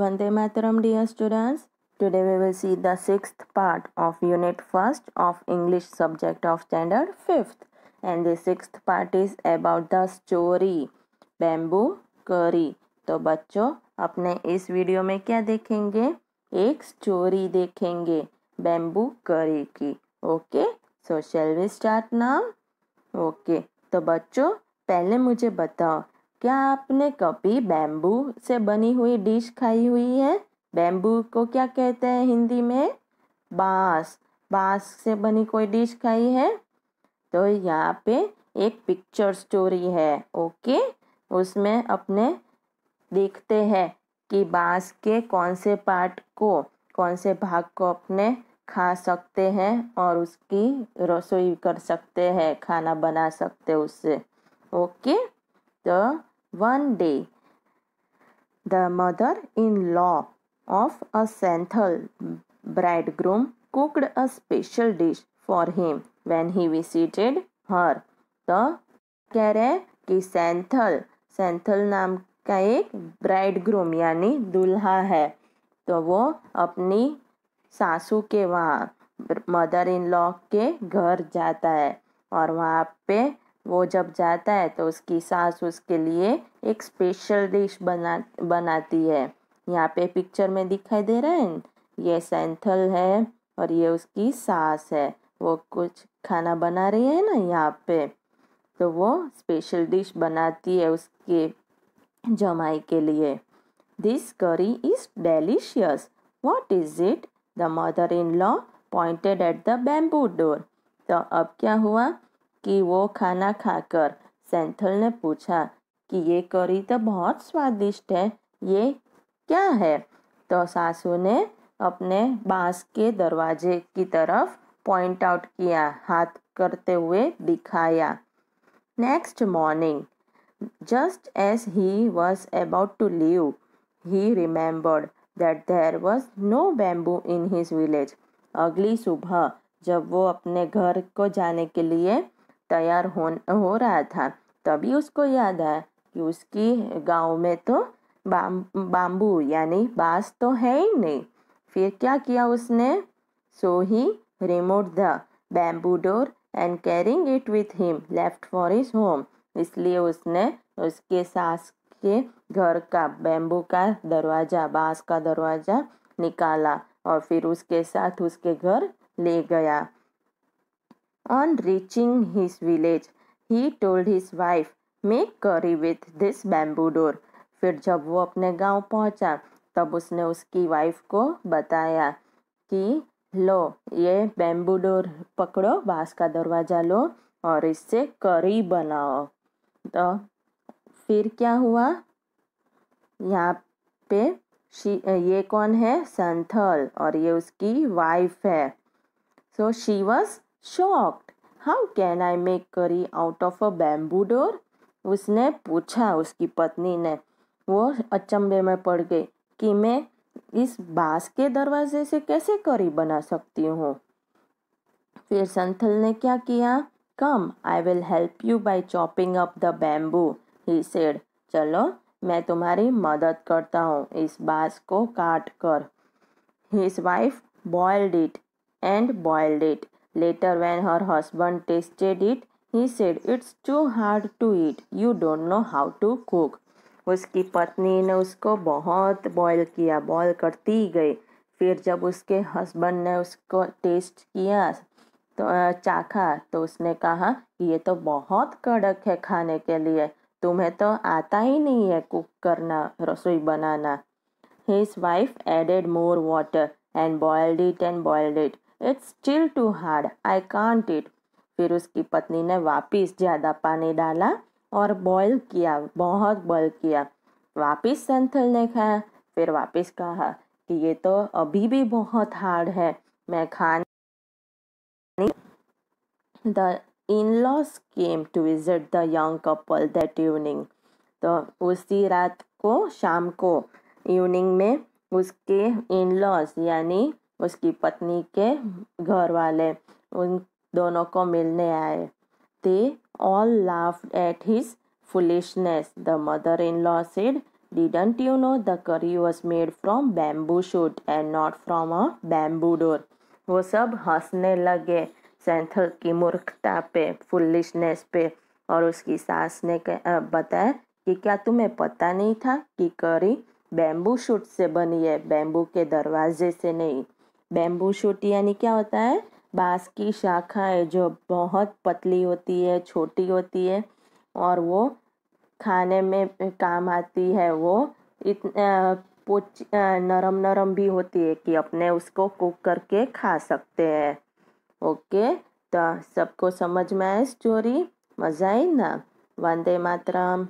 Vande Mataram dear students. Today we will see the sixth part of unit first of English subject of standard fifth. And the sixth part is about the story bamboo curry. तो बच्चों अपने इस video में क्या देखेंगे एक story देखेंगे bamboo curry की okay so shall we start now okay तो बच्चों पहले मुझे बताओ क्या आपने कभी बैम्बू से बनी हुई डिश खाई हुई है बैम्बू को क्या कहते हैं हिंदी में बांस बांस से बनी कोई डिश खाई है तो यहाँ पे एक पिक्चर स्टोरी है ओके उसमें अपने देखते हैं कि बांस के कौन से पार्ट को कौन से भाग को अपने खा सकते हैं और उसकी रसोई कर सकते हैं खाना बना सकते उससे okay the one day. The mother in law of a Santhal bridegroom cooked a special dish for him when he visited her. the kare ki santhal santhal naam ka ek bridegroom yani dulha hai to wo apni सासू के वहाँ mother in law के घर जाता है और वहाँ पे वो जब जाता है तो उसकी सास उसके लिए एक स्पेशल डिश बना बनाती है यहाँ पे पिक्चर में दिखाई दे रहा है ये सेंथल है और ये उसकी सास है वो कुछ खाना बना रही है ना यहाँ पे तो वो स्पेशल डिश बनाती है उसके जमाई के लिए this curry is delicious what is it the mother in law pointed at the bamboo door तो अब क्या हुआ कि वो खाना खाकर सेंथल ने पूछा कि ये करी तो बहुत स्वादिष्ट है ये क्या है तो सासू ने अपने बांस के दरवाजे की तरफ पॉइंट आउट किया हाथ करते हुए दिखाया next morning just as he was about to leave he remembered that there was no bamboo in his village अगली सुबह जब वो अपने घर को जाने के लिए तैयार हो हो रहा था तभी उसको याद आया कि उसकी गांव में तो बाम बाम्बू यानी बांस तो है ही नहीं फिर क्या किया उसने so he removed the bamboo door and carrying it with him left for his home इसलिए उसने उसके सास के घर का बैम्बू का दरवाज़ा बांस का दरवाज़ा निकाला और फिर उसके साथ उसके घर ले गया On reaching his village, he told his wife, make curry with this bamboo door फिर जब वो अपने गांव पहुंचा तब उसने उसकी वाइफ को बताया कि लो ये बैम्बू डोर पकड़ो बांस का दरवाज़ा लो और इससे करी बनाओ तो फिर क्या हुआ यहाँ पे ये कौन है संथल और ये उसकी वाइफ है so she was shocked how can I make curry out of a bamboo door उसने पूछा उसकी पत्नी ने वो अचंभे में पड़ गई कि मैं इस बांस के दरवाजे से कैसे करी बना सकती हूँ फिर संथल ने क्या किया come I will help you by chopping up the bamboo he said चलो मैं तुम्हारी मदद करता हूँ इस बांस को काट कर his wife boiled it and boiled it Later, when her husband tasted it, he said, It's too hard to eat. You don't know how to cook. उसकी पत्नी ने उसको बहुत बॉयल किया बॉयल करती गई फिर जब उसके हस्बैंड ने उसको टेस्ट किया तो चाखा तो उसने कहा कि ये तो बहुत कड़क है खाने के लिए तुम्हें तो आता ही नहीं है कुक करना रसोई बनाना his wife added more water and boiled it and boiled it it's still too hard I can't eat फिर उसकी पत्नी ने वापस ज़्यादा पानी डाला और बॉयल किया बहुत बॉयल किया वापस संथल ने खाया फिर वापस कहा कि ये तो अभी भी बहुत हार्ड है मैं खाने the in laws came to visit the young couple that evening तो उसी रात को शाम को इवनिंग में उसके इन लॉस यानी उसकी पत्नी के घर वाले उन दोनों को मिलने आए they all laugh at his foolishness the mother in law said didn't you know the curry was made from bamboo shoot and not from a bamboo door वो सब हंसने लगे सेंथल की मूर्खता पे फुलिशनेस पे और उसकी सास ने बताया कि क्या तुम्हें पता नहीं था कि करी बैम्बू शूट से बनी है बैम्बू के दरवाजे से नहीं बेम्बू शूट यानी क्या होता है बाँस की शाखा है जो बहुत पतली होती है छोटी होती है और वो खाने में काम आती है वो इतना नरम नरम भी होती है कि अपने उसको कुक करके खा सकते हैं ओके तो सबको समझ में आए स्टोरी मज़ा आई ना वंदे मातरम